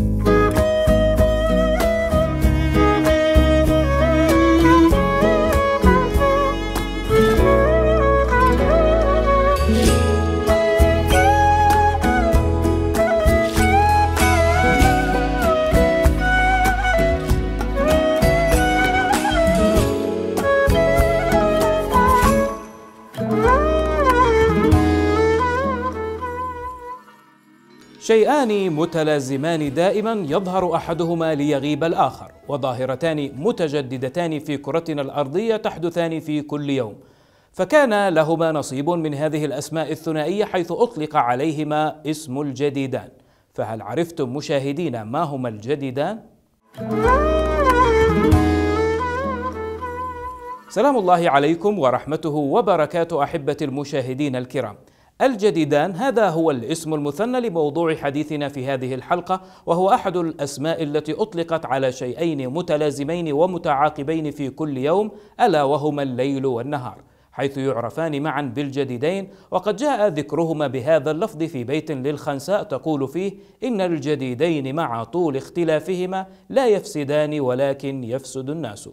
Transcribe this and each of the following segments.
Thank you. شيئان متلازمان دائما يظهر احدهما ليغيب الاخر وظاهرتان متجددتان في كرتنا الارضيه تحدثان في كل يوم فكان لهما نصيب من هذه الاسماء الثنائيه حيث اطلق عليهما اسم الجديدان فهل عرفتم مشاهدينا ما هما الجديدان سلام الله عليكم ورحمته وبركاته احبه المشاهدين الكرام الجديدان هذا هو الاسم المثنى لموضوع حديثنا في هذه الحلقة وهو أحد الأسماء التي أطلقت على شيئين متلازمين ومتعاقبين في كل يوم ألا وهما الليل والنهار حيث يعرفان معا بالجديدين وقد جاء ذكرهما بهذا اللفظ في بيت للخنساء تقول فيه إن الجديدين مع طول اختلافهما لا يفسدان ولكن يفسد الناس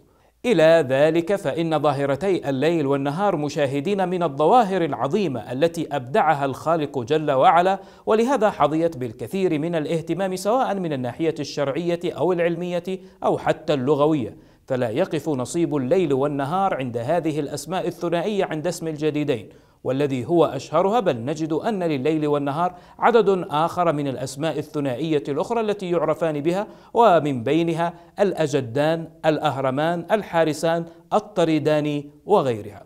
إلى ذلك فإن ظاهرتي الليل والنهار مشاهدين من الظواهر العظيمة التي أبدعها الخالق جل وعلا ولهذا حظيت بالكثير من الاهتمام سواء من الناحية الشرعية أو العلمية أو حتى اللغوية فلا يقف نصيب الليل والنهار عند هذه الأسماء الثنائية عند اسم الجديدين والذي هو أشهرها بل نجد أن لليل والنهار عدد آخر من الأسماء الثنائية الأخرى التي يعرفان بها ومن بينها الأجدان، الأهرمان، الحارسان، الطريدان وغيرها.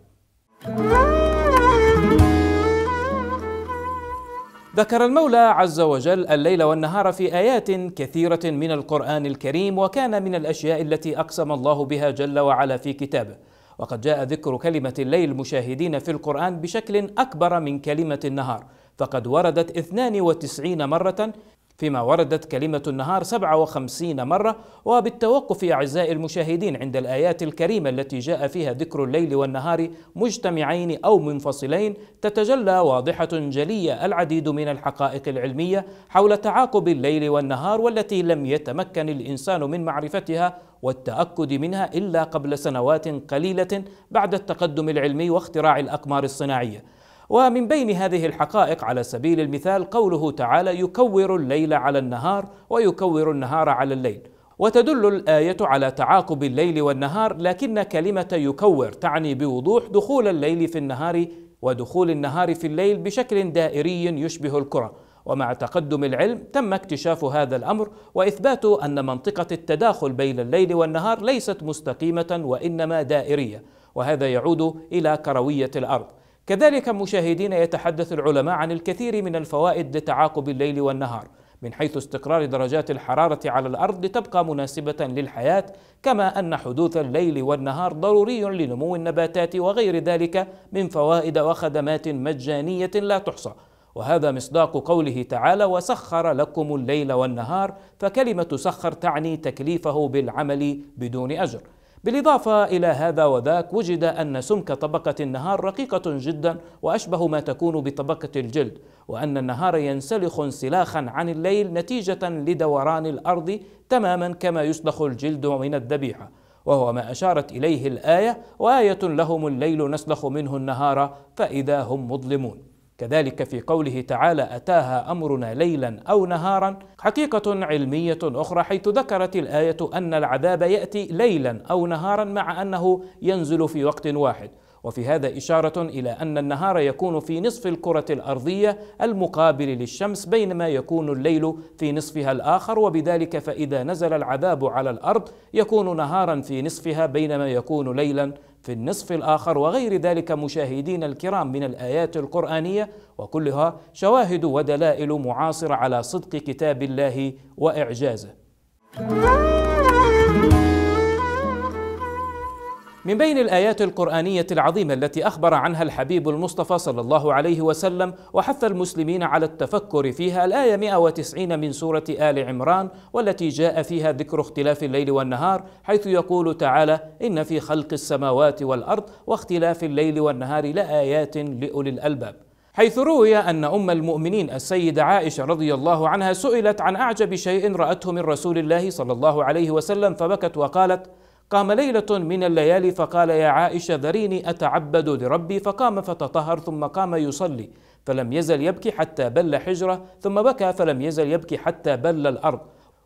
ذكر المولى عز وجل الليل والنهار في ايات كثيره من القران الكريم وكان من الاشياء التي اقسم الله بها جل وعلا في كتابه وقد جاء ذكر كلمة الليل مشاهدين في القرآن بشكل أكبر من كلمة النهار فقد وردت 92 مرة فيما وردت كلمة النهار 57 مرة وبالتوقف أعزائي المشاهدين عند الآيات الكريمة التي جاء فيها ذكر الليل والنهار مجتمعين أو منفصلين تتجلى واضحة جلية العديد من الحقائق العلمية حول تعاقب الليل والنهار والتي لم يتمكن الإنسان من معرفتها والتأكد منها إلا قبل سنوات قليلة بعد التقدم العلمي واختراع الأقمار الصناعية ومن بين هذه الحقائق على سبيل المثال قوله تعالى يكور الليل على النهار ويكور النهار على الليل وتدل الآية على تعاقب الليل والنهار لكن كلمة يكور تعني بوضوح دخول الليل في النهار ودخول النهار في الليل بشكل دائري يشبه الكرة ومع تقدم العلم تم اكتشاف هذا الامر واثبات ان منطقه التداخل بين الليل والنهار ليست مستقيمه وانما دائريه وهذا يعود الى كرويه الارض كذلك مشاهدين يتحدث العلماء عن الكثير من الفوائد لتعاقب الليل والنهار من حيث استقرار درجات الحرارة على الأرض تبقى مناسبة للحياة كما أن حدوث الليل والنهار ضروري لنمو النباتات وغير ذلك من فوائد وخدمات مجانية لا تحصى وهذا مصداق قوله تعالى وسخر لكم الليل والنهار فكلمة سخر تعني تكليفه بالعمل بدون أجر بالإضافة إلى هذا وذاك وجد أن سمك طبقة النهار رقيقة جدا وأشبه ما تكون بطبقة الجلد وأن النهار ينسلخ انسلاخا عن الليل نتيجة لدوران الأرض تماما كما يسلخ الجلد من الذبيحة وهو ما أشارت إليه الآية وآية لهم الليل نسلخ منه النهار فإذا هم مظلمون كذلك في قوله تعالى اتاها امرنا ليلا او نهارا حقيقه علميه اخرى حيث ذكرت الايه ان العذاب ياتي ليلا او نهارا مع انه ينزل في وقت واحد وفي هذا إشارة إلى أن النهار يكون في نصف الكرة الأرضية المقابل للشمس بينما يكون الليل في نصفها الآخر وبذلك فإذا نزل العذاب على الأرض يكون نهارا في نصفها بينما يكون ليلا في النصف الآخر وغير ذلك مشاهدين الكرام من الآيات القرآنية وكلها شواهد ودلائل معاصرة على صدق كتاب الله وإعجازه من بين الآيات القرآنية العظيمة التي أخبر عنها الحبيب المصطفى صلى الله عليه وسلم وحث المسلمين على التفكر فيها الآية 190 من سورة آل عمران والتي جاء فيها ذكر اختلاف الليل والنهار حيث يقول تعالى إن في خلق السماوات والأرض واختلاف الليل والنهار لآيات لأولي الألباب حيث روي أن أم المؤمنين السيدة عائشة رضي الله عنها سئلت عن أعجب شيء رأته من رسول الله صلى الله عليه وسلم فبكت وقالت قام ليلة من الليالي فقال يا عائشة ذريني أتعبد لربي فقام فتطهر ثم قام يصلي فلم يزل يبكي حتى بل حجرة ثم بكى فلم يزل يبكي حتى بل الأرض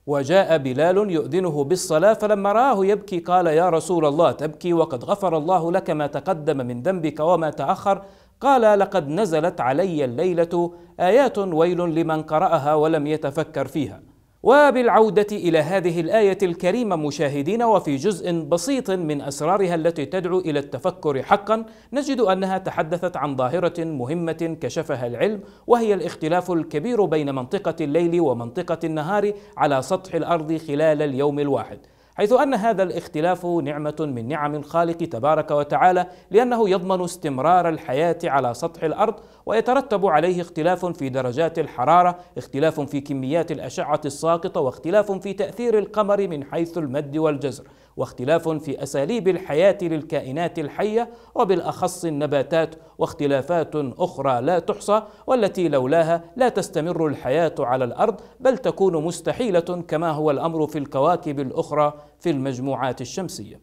وجاء بلال يؤذنه بالصلاة فلما رآه يبكي قال يا رسول الله تبكي وقد غفر الله لك ما تقدم من ذنبك وما تأخر قال لقد نزلت علي الليلة آيات ويل لمن قرأها ولم يتفكر فيها وبالعودة إلى هذه الآية الكريمة مشاهدين وفي جزء بسيط من أسرارها التي تدعو إلى التفكر حقا نجد أنها تحدثت عن ظاهرة مهمة كشفها العلم وهي الاختلاف الكبير بين منطقة الليل ومنطقة النهار على سطح الأرض خلال اليوم الواحد حيث أن هذا الاختلاف نعمة من نعم الخالق تبارك وتعالى لأنه يضمن استمرار الحياة على سطح الأرض ويترتب عليه اختلاف في درجات الحرارة، اختلاف في كميات الأشعة الساقطة، واختلاف في تأثير القمر من حيث المد والجزر، واختلاف في اساليب الحياه للكائنات الحيه وبالاخص النباتات واختلافات اخرى لا تحصى والتي لولاها لا تستمر الحياه على الارض بل تكون مستحيله كما هو الامر في الكواكب الاخرى في المجموعات الشمسيه.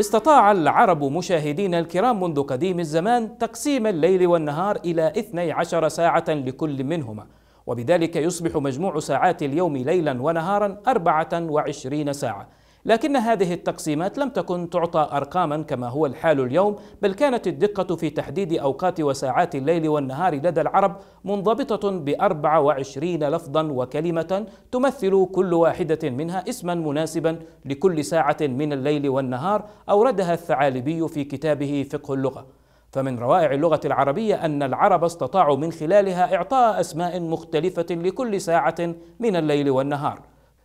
استطاع العرب مشاهدينا الكرام منذ قديم الزمان تقسيم الليل والنهار إلى 12 ساعة لكل منهما وبذلك يصبح مجموع ساعات اليوم ليلا ونهارا 24 ساعة لكن هذه التقسيمات لم تكن تعطى أرقاما كما هو الحال اليوم بل كانت الدقة في تحديد أوقات وساعات الليل والنهار لدى العرب منضبطة ب 24 لفظا وكلمة تمثل كل واحدة منها اسما مناسبا لكل ساعة من الليل والنهار أوردها الثعالبي في كتابه فقه اللغة فمن روائع اللغة العربية أن العرب استطاعوا من خلالها إعطاء أسماء مختلفة لكل ساعة من الليل والنهار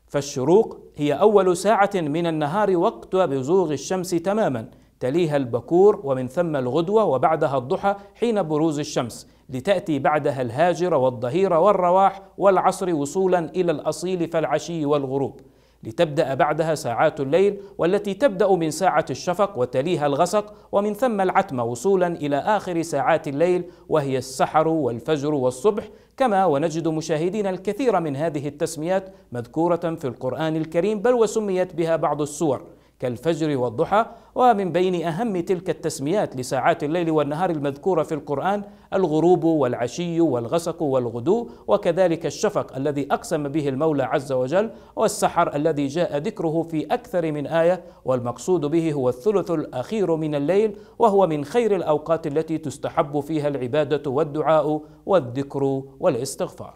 فالشروق هي أول ساعة من النهار وقت بزوغ الشمس تماما تليها البكور ومن ثم الغدوة وبعدها الضحى حين بروز الشمس لتأتي بعدها الهاجر والظهير والرواح والعصر وصولا إلى الأصيل فالعشي والغروب لتبدأ بعدها ساعات الليل والتي تبدأ من ساعة الشفق وتليها الغسق ومن ثم العتمة وصولا إلى آخر ساعات الليل وهي السحر والفجر والصبح كما ونجد مشاهدين الكثير من هذه التسميات مذكورة في القرآن الكريم بل وسميت بها بعض السور كالفجر والضحى ومن بين أهم تلك التسميات لساعات الليل والنهار المذكورة في القرآن الغروب والعشي والغسق والغدو وكذلك الشفق الذي أقسم به المولى عز وجل والسحر الذي جاء ذكره في أكثر من آية والمقصود به هو الثلث الأخير من الليل وهو من خير الأوقات التي تستحب فيها العبادة والدعاء والذكر والاستغفار.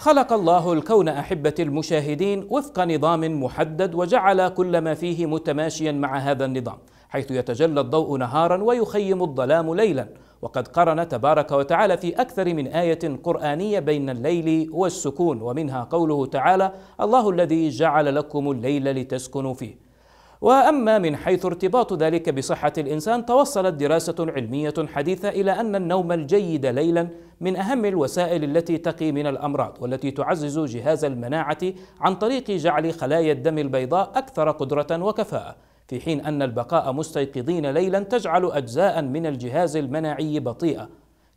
خلق الله الكون أحبة المشاهدين وفق نظام محدد وجعل كل ما فيه متماشيا مع هذا النظام حيث يتجلى الضوء نهارا ويخيم الظلام ليلا وقد قرن تبارك وتعالى في أكثر من آية قرآنية بين الليل والسكون ومنها قوله تعالى الله الذي جعل لكم الليل لتسكنوا فيه واما من حيث ارتباط ذلك بصحه الانسان توصلت دراسه علميه حديثه الى ان النوم الجيد ليلا من اهم الوسائل التي تقي من الامراض والتي تعزز جهاز المناعه عن طريق جعل خلايا الدم البيضاء اكثر قدره وكفاءه في حين ان البقاء مستيقظين ليلا تجعل اجزاء من الجهاز المناعي بطيئه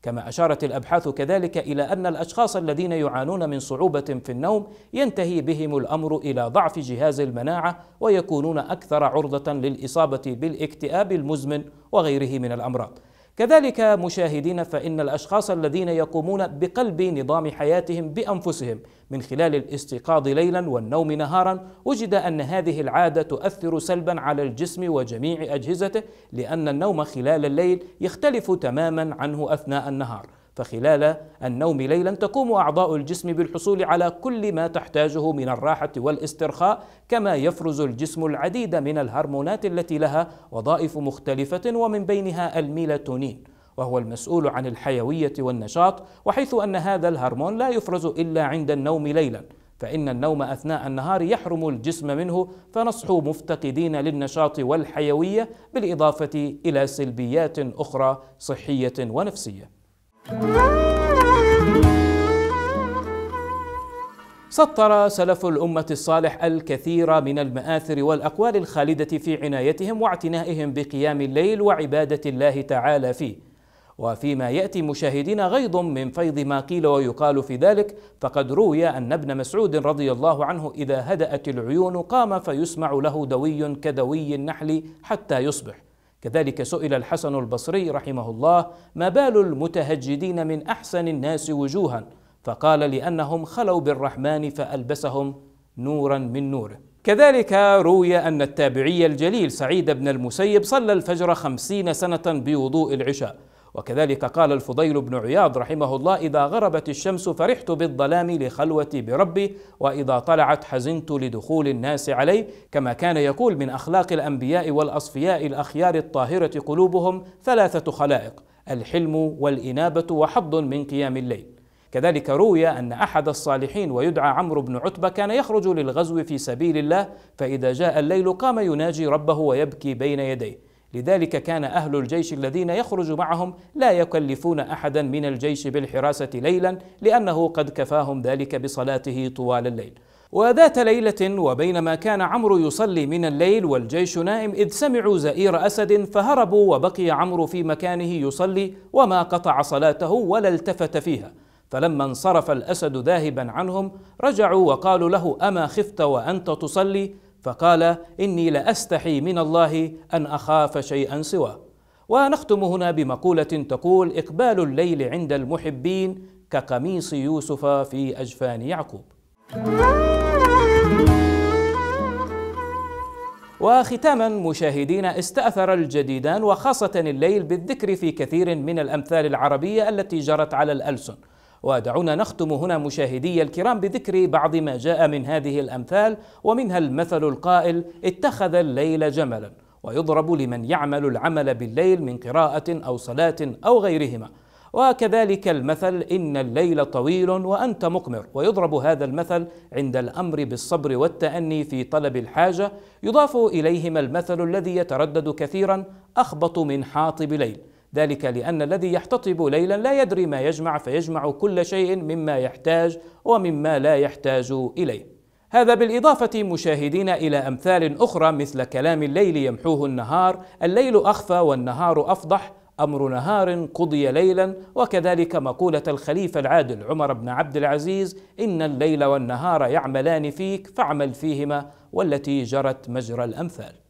كما أشارت الأبحاث كذلك إلى أن الأشخاص الذين يعانون من صعوبة في النوم ينتهي بهم الأمر إلى ضعف جهاز المناعة ويكونون أكثر عرضة للإصابة بالاكتئاب المزمن وغيره من الأمراض كذلك مشاهدين فإن الأشخاص الذين يقومون بقلب نظام حياتهم بأنفسهم من خلال الاستيقاظ ليلا والنوم نهارا وجد أن هذه العادة تؤثر سلبا على الجسم وجميع أجهزته لأن النوم خلال الليل يختلف تماما عنه أثناء النهار فخلال النوم ليلا تقوم اعضاء الجسم بالحصول على كل ما تحتاجه من الراحه والاسترخاء كما يفرز الجسم العديد من الهرمونات التي لها وظائف مختلفه ومن بينها الميلاتونين وهو المسؤول عن الحيويه والنشاط وحيث ان هذا الهرمون لا يفرز الا عند النوم ليلا فإن النوم أثناء النهار يحرم الجسم منه فنصحوا مفتقدين للنشاط والحيوية بالإضافة إلى سلبيات أخرى صحية ونفسية سطر سلف الأمة الصالح الكثير من المآثر والأقوال الخالدة في عنايتهم واعتنائهم بقيام الليل وعبادة الله تعالى فيه وفيما يأتي مشاهدين غيض من فيض ما قيل ويقال في ذلك فقد روي أن ابن مسعود رضي الله عنه إذا هدأت العيون قام فيسمع له دوي كدوي النحل حتى يصبح كذلك سئل الحسن البصري رحمه الله ما بال المتهجدين من احسن الناس وجوها فقال لانهم خلوا بالرحمن فالبسهم نورا من نوره كذلك روي ان التابعي الجليل سعيد بن المسيب صلى الفجر خمسين سنه بوضوء العشاء وكذلك قال الفضيل بن عياض رحمه الله إذا غربت الشمس فرحت بالظلام لخلوتي بربي وإذا طلعت حزنت لدخول الناس علي كما كان يقول من أخلاق الأنبياء والأصفياء الأخيار الطاهرة قلوبهم ثلاثة خلائق الحلم والإنابة وحظ من قيام الليل كذلك روي أن أحد الصالحين ويدعى عمرو بن عتبة كان يخرج للغزو في سبيل الله فإذا جاء الليل قام يناجي ربه ويبكي بين يديه لذلك كان أهل الجيش الذين يخرج معهم لا يكلفون أحدا من الجيش بالحراسة ليلا لأنه قد كفاهم ذلك بصلاته طوال الليل وذات ليلة وبينما كان عمرو يصلي من الليل والجيش نائم إذ سمعوا زئير أسد فهربوا وبقي عمرو في مكانه يصلي وما قطع صلاته ولا التفت فيها فلما انصرف الأسد ذاهبا عنهم رجعوا وقالوا له أما خفت وأنت تصلي فقال إني لأستحي من الله أن أخاف شيئا سواه ونختم هنا بمقولة تقول إقبال الليل عند المحبين كقميص يوسف في أجفان يعقوب وختاما مشاهدينا استأثر الجديدان وخاصة الليل بالذكر في كثير من الأمثال العربية التي جرت على الألسن ودعونا نختم هنا مشاهدي الكرام بذكر بعض ما جاء من هذه الأمثال ومنها المثل القائل اتخذ الليل جملا ويضرب لمن يعمل العمل بالليل من قراءة أو صلاة أو غيرهما وكذلك المثل إن الليل طويل وأنت مقمر ويضرب هذا المثل عند الأمر بالصبر والتأني في طلب الحاجة يضاف إليهما المثل الذي يتردد كثيرا أخبط من حاطب ليل ذلك لأن الذي يحتطب ليلا لا يدري ما يجمع فيجمع كل شيء مما يحتاج ومما لا يحتاج إليه هذا بالإضافة مشاهدين إلى أمثال أخرى مثل كلام الليل يمحوه النهار الليل أخفى والنهار أفضح أمر نهار قضي ليلا وكذلك مقولة الخليفة العادل عمر بن عبد العزيز إن الليل والنهار يعملان فيك فاعمل فيهما والتي جرت مجرى الأمثال